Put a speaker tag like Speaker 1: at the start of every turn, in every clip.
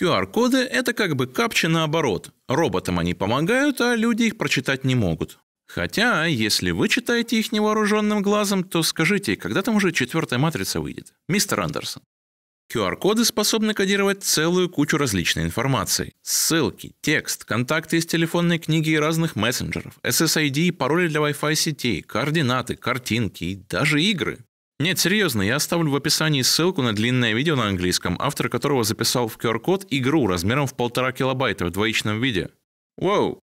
Speaker 1: QR-коды – это как бы капчи наоборот. Роботам они помогают, а люди их прочитать не могут. Хотя, если вы читаете их невооруженным глазом, то скажите, когда там уже четвертая матрица выйдет? Мистер Андерсон. QR-коды способны кодировать целую кучу различной информации. Ссылки, текст, контакты из телефонной книги и разных мессенджеров, SSID и пароли для Wi-Fi сетей, координаты, картинки и даже игры. Нет, серьезно, я оставлю в описании ссылку на длинное видео на английском, автор которого записал в QR-код игру размером в полтора килобайта в двоичном виде. Вау!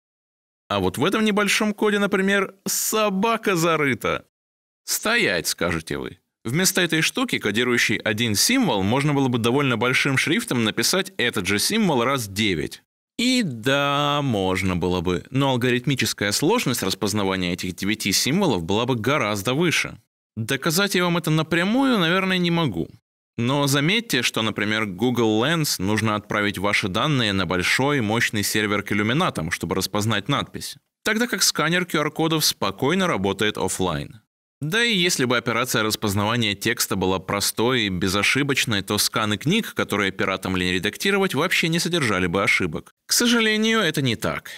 Speaker 1: А вот в этом небольшом коде, например, собака зарыта. Стоять, скажете вы. Вместо этой штуки, кодирующей один символ, можно было бы довольно большим шрифтом написать этот же символ раз 9. И да, можно было бы, но алгоритмическая сложность распознавания этих девяти символов была бы гораздо выше. Доказать я вам это напрямую, наверное, не могу. Но заметьте, что, например, Google Lens нужно отправить ваши данные на большой, мощный сервер к иллюминатам, чтобы распознать надпись. Тогда как сканер QR-кодов спокойно работает офлайн. Да и если бы операция распознавания текста была простой и безошибочной, то сканы книг, которые пиратам лень редактировать, вообще не содержали бы ошибок. К сожалению, это не так.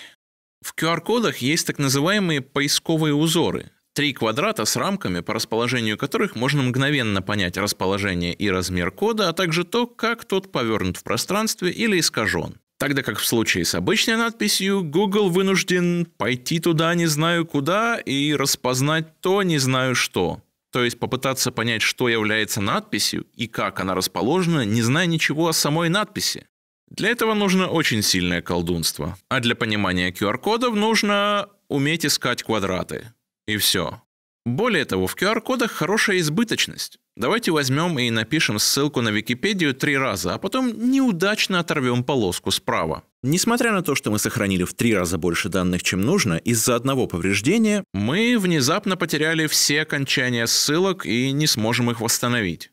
Speaker 1: В QR-кодах есть так называемые поисковые узоры, Три квадрата с рамками, по расположению которых можно мгновенно понять расположение и размер кода, а также то, как тот повернут в пространстве или искажен. Тогда как в случае с обычной надписью Google вынужден пойти туда не знаю куда и распознать то не знаю что. То есть попытаться понять, что является надписью и как она расположена, не зная ничего о самой надписи. Для этого нужно очень сильное колдунство. А для понимания QR-кодов нужно уметь искать квадраты. И все. Более того, в QR-кодах хорошая избыточность. Давайте возьмем и напишем ссылку на Википедию три раза, а потом неудачно оторвем полоску справа. Несмотря на то, что мы сохранили в три раза больше данных, чем нужно, из-за одного повреждения мы внезапно потеряли все окончания ссылок и не сможем их восстановить.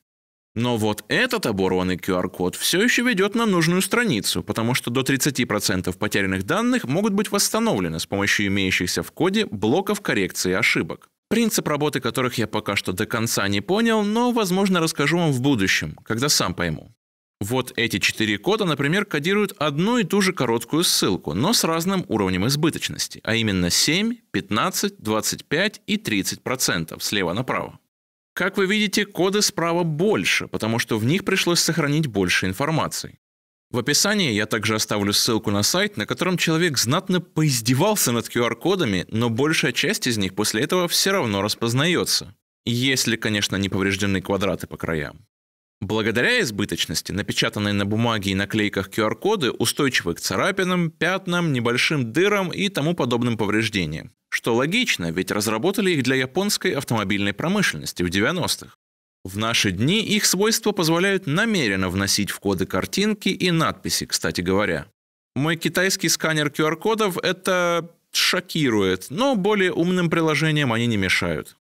Speaker 1: Но вот этот оборванный QR-код все еще ведет на нужную страницу, потому что до 30% потерянных данных могут быть восстановлены с помощью имеющихся в коде блоков коррекции ошибок. Принцип работы которых я пока что до конца не понял, но, возможно, расскажу вам в будущем, когда сам пойму. Вот эти четыре кода, например, кодируют одну и ту же короткую ссылку, но с разным уровнем избыточности, а именно 7, 15, 25 и 30% слева направо. Как вы видите, коды справа больше, потому что в них пришлось сохранить больше информации. В описании я также оставлю ссылку на сайт, на котором человек знатно поиздевался над QR-кодами, но большая часть из них после этого все равно распознается. Если, конечно, не повреждены квадраты по краям. Благодаря избыточности, напечатанные на бумаге и наклейках QR-коды устойчивы к царапинам, пятнам, небольшим дырам и тому подобным повреждениям. Что логично, ведь разработали их для японской автомобильной промышленности в 90-х. В наши дни их свойства позволяют намеренно вносить в коды картинки и надписи, кстати говоря. Мой китайский сканер QR-кодов это шокирует, но более умным приложениям они не мешают.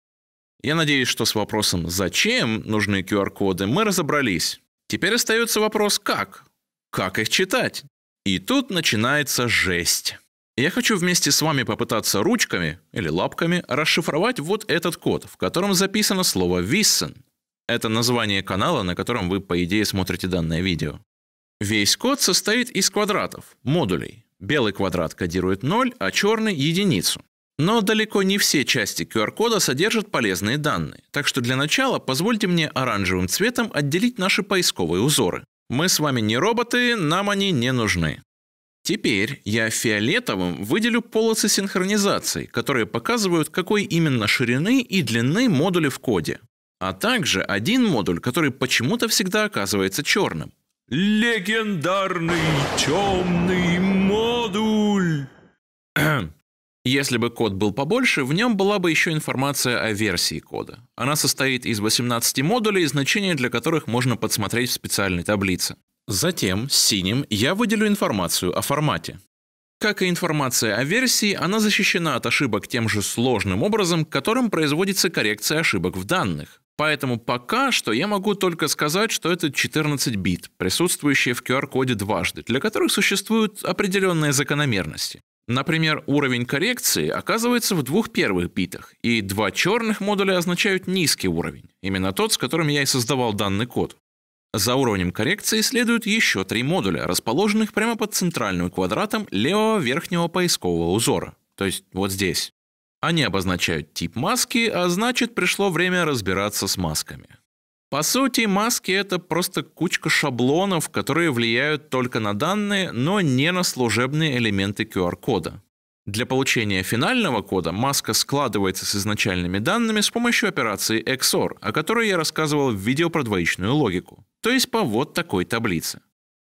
Speaker 1: Я надеюсь, что с вопросом «Зачем нужны QR-коды?» мы разобрались. Теперь остается вопрос «Как?». Как их читать? И тут начинается жесть. Я хочу вместе с вами попытаться ручками или лапками расшифровать вот этот код, в котором записано слово «Виссен». Это название канала, на котором вы, по идее, смотрите данное видео. Весь код состоит из квадратов, модулей. Белый квадрат кодирует 0, а черный – единицу. Но далеко не все части QR-кода содержат полезные данные, так что для начала позвольте мне оранжевым цветом отделить наши поисковые узоры. Мы с вами не роботы, нам они не нужны. Теперь я фиолетовым выделю полосы синхронизации, которые показывают, какой именно ширины и длины модули в коде. А также один модуль, который почему-то всегда оказывается черным. Легендарный темный модуль! Если бы код был побольше, в нем была бы еще информация о версии кода. Она состоит из 18 модулей, значения для которых можно подсмотреть в специальной таблице. Затем, синим, я выделю информацию о формате. Как и информация о версии, она защищена от ошибок тем же сложным образом, которым производится коррекция ошибок в данных. Поэтому пока что я могу только сказать, что это 14 бит, присутствующие в QR-коде дважды, для которых существуют определенные закономерности. Например, уровень коррекции оказывается в двух первых битах, и два черных модуля означают низкий уровень, именно тот, с которым я и создавал данный код. За уровнем коррекции следуют еще три модуля, расположенных прямо под центральным квадратом левого верхнего поискового узора, то есть вот здесь. Они обозначают тип маски, а значит пришло время разбираться с масками. По сути, маски — это просто кучка шаблонов, которые влияют только на данные, но не на служебные элементы QR-кода. Для получения финального кода маска складывается с изначальными данными с помощью операции XOR, о которой я рассказывал в видео про двоичную логику, то есть по вот такой таблице.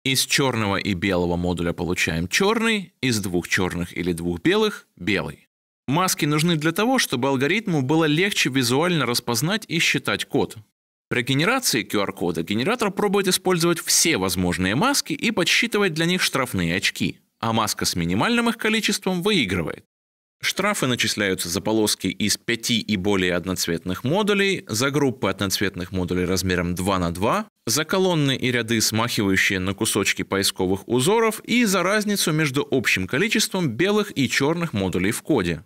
Speaker 1: Из черного и белого модуля получаем черный, из двух черных или двух белых – белый. Маски нужны для того, чтобы алгоритму было легче визуально распознать и считать код. При генерации QR-кода генератор пробует использовать все возможные маски и подсчитывать для них штрафные очки – а маска с минимальным их количеством выигрывает. Штрафы начисляются за полоски из 5 и более одноцветных модулей, за группы одноцветных модулей размером 2 на 2, за колонны и ряды, смахивающие на кусочки поисковых узоров, и за разницу между общим количеством белых и черных модулей в коде.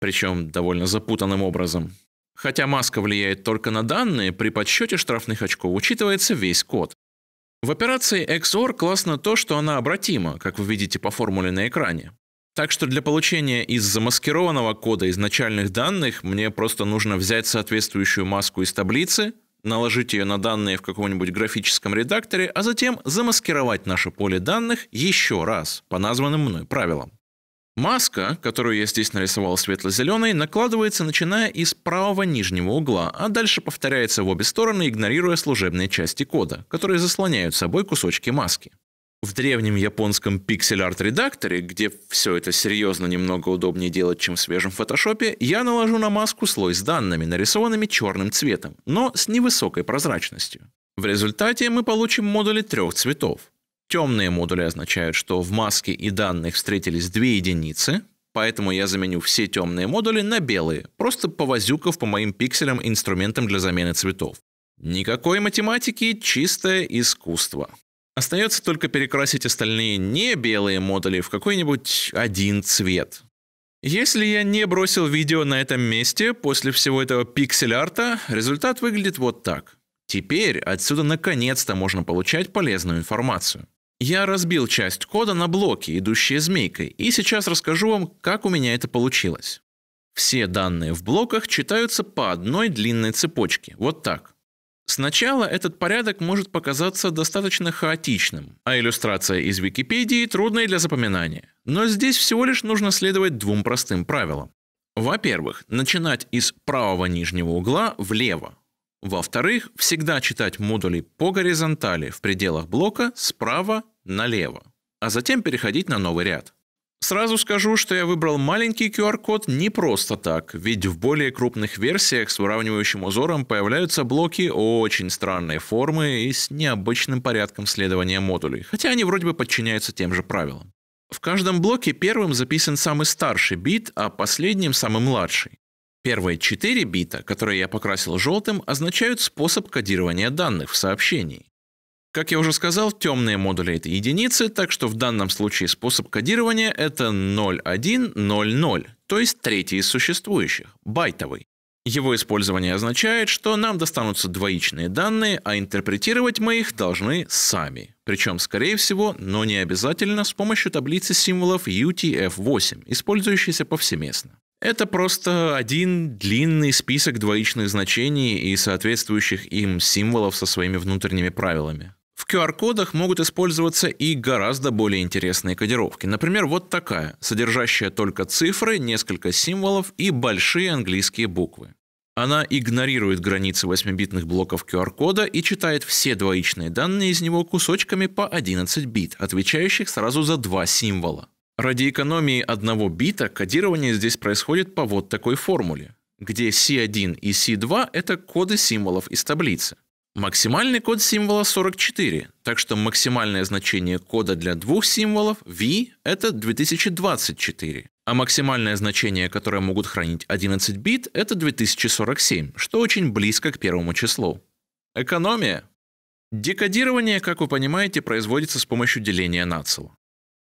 Speaker 1: Причем довольно запутанным образом. Хотя маска влияет только на данные, при подсчете штрафных очков учитывается весь код. В операции XOR классно то, что она обратима, как вы видите по формуле на экране. Так что для получения из замаскированного кода изначальных данных мне просто нужно взять соответствующую маску из таблицы, наложить ее на данные в каком-нибудь графическом редакторе, а затем замаскировать наше поле данных еще раз по названным мной правилам. Маска, которую я здесь нарисовал светло-зеленой, накладывается начиная из правого нижнего угла, а дальше повторяется в обе стороны, игнорируя служебные части кода, которые заслоняют собой кусочки маски. В древнем японском Pixel Art редакторе, где все это серьезно немного удобнее делать, чем в свежем фотошопе, я наложу на маску слой с данными, нарисованными черным цветом, но с невысокой прозрачностью. В результате мы получим модули трех цветов. Темные модули означают, что в маске и данных встретились две единицы, поэтому я заменю все темные модули на белые, просто повозюков по моим пикселям инструментом для замены цветов. Никакой математики, чистое искусство. Остается только перекрасить остальные не белые модули в какой-нибудь один цвет. Если я не бросил видео на этом месте после всего этого пиксель-арта, результат выглядит вот так. Теперь отсюда наконец-то можно получать полезную информацию. Я разбил часть кода на блоки, идущие змейкой, и сейчас расскажу вам, как у меня это получилось. Все данные в блоках читаются по одной длинной цепочке, вот так. Сначала этот порядок может показаться достаточно хаотичным, а иллюстрация из Википедии трудная для запоминания. Но здесь всего лишь нужно следовать двум простым правилам. Во-первых, начинать из правого нижнего угла влево, во-вторых, всегда читать модули по горизонтали в пределах блока справа налево, а затем переходить на новый ряд. Сразу скажу, что я выбрал маленький QR-код не просто так, ведь в более крупных версиях с выравнивающим узором появляются блоки очень странной формы и с необычным порядком следования модулей, хотя они вроде бы подчиняются тем же правилам. В каждом блоке первым записан самый старший бит, а последним самый младший. Первые четыре бита, которые я покрасил желтым, означают способ кодирования данных в сообщении. Как я уже сказал, темные модули — это единицы, так что в данном случае способ кодирования — это 0100, то есть третий из существующих, байтовый. Его использование означает, что нам достанутся двоичные данные, а интерпретировать мы их должны сами. Причем, скорее всего, но не обязательно с помощью таблицы символов UTF-8, использующейся повсеместно. Это просто один длинный список двоичных значений и соответствующих им символов со своими внутренними правилами. В QR-кодах могут использоваться и гораздо более интересные кодировки. Например, вот такая, содержащая только цифры, несколько символов и большие английские буквы. Она игнорирует границы 8-битных блоков QR-кода и читает все двоичные данные из него кусочками по 11 бит, отвечающих сразу за два символа. Ради экономии одного бита кодирование здесь происходит по вот такой формуле, где C1 и C2 — это коды символов из таблицы. Максимальный код символа 44, так что максимальное значение кода для двух символов V — это 2024, а максимальное значение, которое могут хранить 11 бит, это 2047, что очень близко к первому числу. Экономия. Декодирование, как вы понимаете, производится с помощью деления нацело.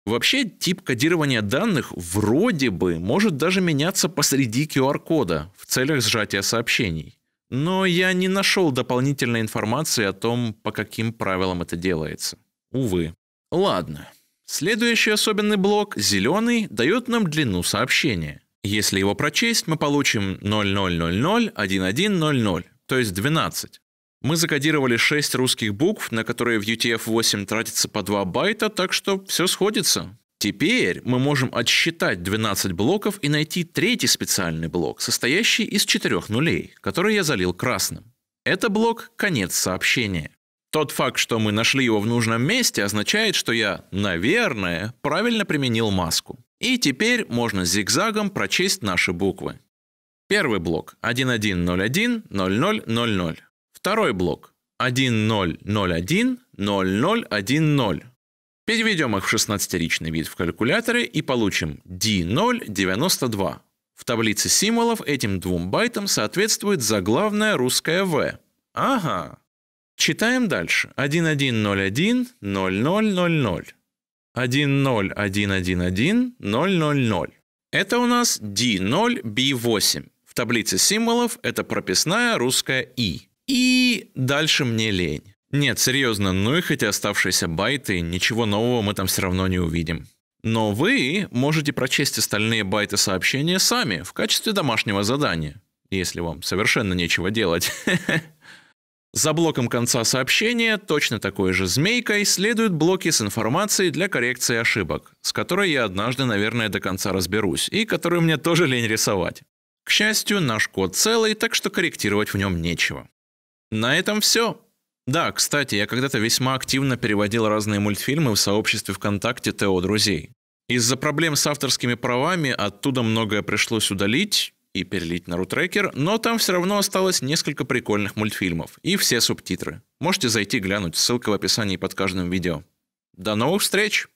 Speaker 1: Вообще тип кодирования данных вроде бы может даже меняться посреди QR-кода в целях сжатия сообщений. Но я не нашел дополнительной информации о том, по каким правилам это делается. Увы. Ладно. Следующий особенный блок, зеленый, дает нам длину сообщения. Если его прочесть, мы получим 00001100, то есть 12. Мы закодировали 6 русских букв, на которые в UTF-8 тратится по 2 байта, так что все сходится. Теперь мы можем отсчитать 12 блоков и найти третий специальный блок, состоящий из четырех нулей, который я залил красным. Это блок «Конец сообщения». Тот факт, что мы нашли его в нужном месте, означает, что я, наверное, правильно применил маску. И теперь можно зигзагом прочесть наши буквы. Первый блок 1101 0000. Второй блок 1-0-0-1-0-0-1-0. Переведем их в 16-ричный вид в калькуляторе и получим D092. В таблице символов этим двум байтам соответствует заглавная русская V. Ага. Читаем дальше. 1101-0000. 10111-000. Это у нас D0B8. В таблице символов это прописная русская И. И дальше мне лень. Нет, серьезно, ну и хоть и оставшиеся байты, ничего нового мы там все равно не увидим. Но вы можете прочесть остальные байты сообщения сами, в качестве домашнего задания, если вам совершенно нечего делать. За блоком конца сообщения, точно такой же змейкой, следуют блоки с информацией для коррекции ошибок, с которой я однажды, наверное, до конца разберусь, и которую мне тоже лень рисовать. К счастью, наш код целый, так что корректировать в нем нечего. На этом все. Да, кстати, я когда-то весьма активно переводил разные мультфильмы в сообществе ВКонтакте ТО друзей. Из-за проблем с авторскими правами оттуда многое пришлось удалить и перелить на рутрекер, но там все равно осталось несколько прикольных мультфильмов и все субтитры. Можете зайти глянуть, ссылка в описании под каждым видео. До новых встреч!